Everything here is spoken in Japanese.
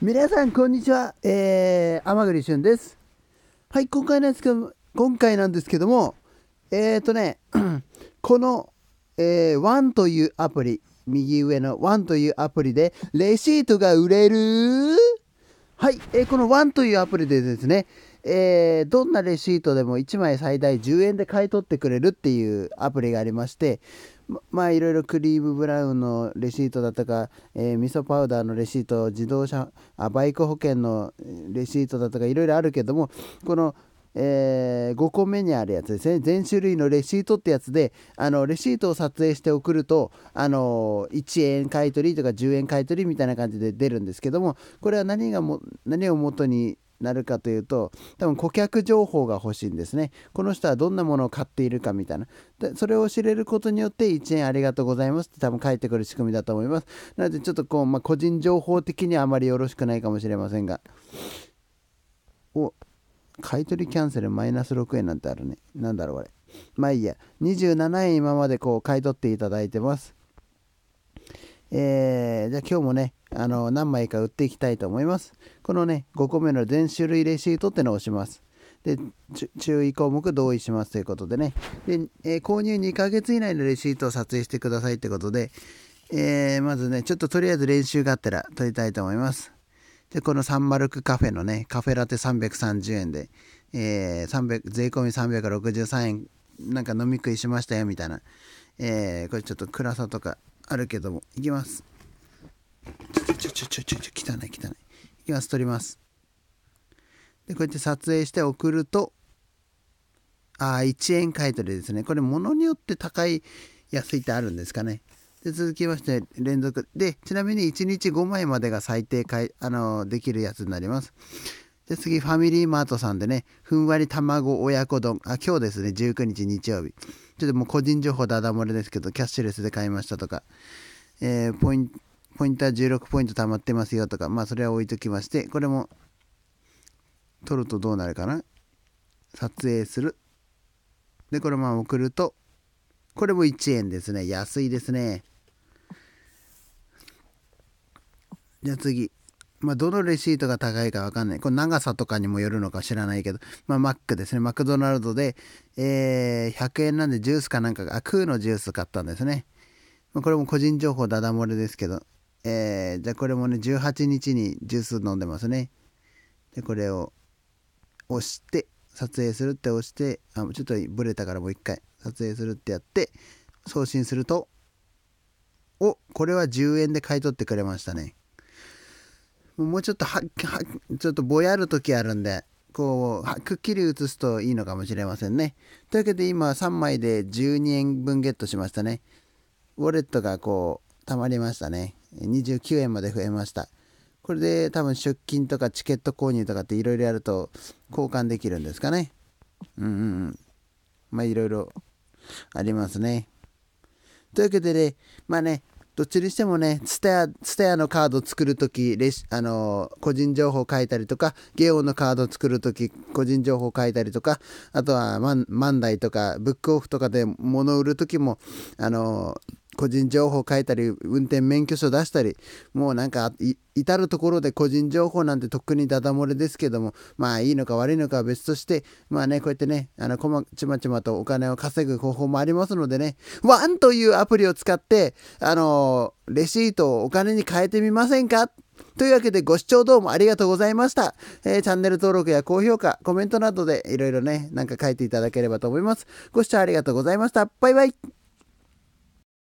皆さん、こんにちは。えー、天栗旬です。はい、今回なんですけど、今回なんですけども、えっ、ー、とね、この、えー、ワンというアプリ、右上のワンというアプリで、レシートが売れるはい、えー、このワンというアプリでですね、えー、どんなレシートでも1枚最大10円で買い取ってくれるっていうアプリがありまして、まあいろいろクリームブラウンのレシートだったか、えー、味噌パウダーのレシート自動車あバイク保険のレシートだったかいろいろあるけどもこの、えー、5個目にあるやつですね全種類のレシートってやつであのレシートを撮影して送るとあの1円買い取りとか10円買い取りみたいな感じで出るんですけどもこれは何がも何を元になるかというと多分顧客情報が欲しいんですねこの人はどんなものを買っているかみたいなでそれを知れることによって1円ありがとうございますって多分返ってくる仕組みだと思いますなのでちょっとこう、まあ、個人情報的にはあまりよろしくないかもしれませんがお買取キャンセルマイナス6円なんてあるねなんだろうあれまあいいや27円今までこう買い取っていただいてますえー、じゃあ今日もね、あの、何枚か売っていきたいと思います。このね、5個目の全種類レシートってのを押します。で、注意項目同意しますということでね。で、えー、購入2ヶ月以内のレシートを撮影してくださいってことで、えー、まずね、ちょっととりあえず練習があったら撮りたいと思います。で、このサンマルクカフェのね、カフェラテ330円で、えー、300税込み363円、なんか飲み食いしましたよみたいな、えー、これちょっと暗さとかあるけどもいきますちょちょちょちょちょ汚い汚いいきます撮りますでこうやって撮影して送るとああ1円買い取りですねこれ物によって高い安いってあるんですかねで続きまして連続でちなみに1日5枚までが最低買いあのできるやつになりますで次ファミリーマートさんでねふんわり卵親子丼あ今日ですね19日日曜日ちょっともう個人情報だだ漏れですけど、キャッシュレスで買いましたとか、えー、ポインポインター16ポイントたまってますよとか、まあそれは置いときまして、これも撮るとどうなるかな撮影する。で、これまあ送ると、これも1円ですね。安いですね。じゃあ次。まあ、どのレシートが高いか分かんない。これ長さとかにもよるのか知らないけど、まあ、マックですね。マクドナルドで、えー、100円なんでジュースかなんかが、あ、クーのジュース買ったんですね。まあ、これも個人情報ダダ漏れですけど、えー、じゃあこれもね、18日にジュース飲んでますね。で、これを押して、撮影するって押して、あ、ちょっとブレたからもう一回、撮影するってやって、送信すると、お、これは10円で買い取ってくれましたね。もうちょっとははちょっとぼやる時あるんでこうくっきり写すといいのかもしれませんねというわけで今3枚で12円分ゲットしましたねウォレットがこうたまりましたね29円まで増えましたこれで多分出勤とかチケット購入とかっていろいろやると交換できるんですかねうんうんうんまあいろいろありますねというわけでねまあねどっちにしてもね、ツタヤ、ツタヤのカード作るとき、レシ、あのー、個人情報書いたりとか、ゲオのカード作るとき、個人情報書いたりとか、あとは万、代とか、ブックオフとかで物売るときも、あのー、個人情報書いたり運転免許証出したりもうなんか至る所で個人情報なんてとっくにダダ漏れですけどもまあいいのか悪いのかは別としてまあねこうやってねあのこまちまちまとお金を稼ぐ方法もありますのでねワンというアプリを使ってあのー、レシートをお金に変えてみませんかというわけでご視聴どうもありがとうございました。えー、チャンネル登録や高評価、コメントなどでいろいろね、なんか書いていただければと思います。ご視聴ありがとうございました。バイバイ。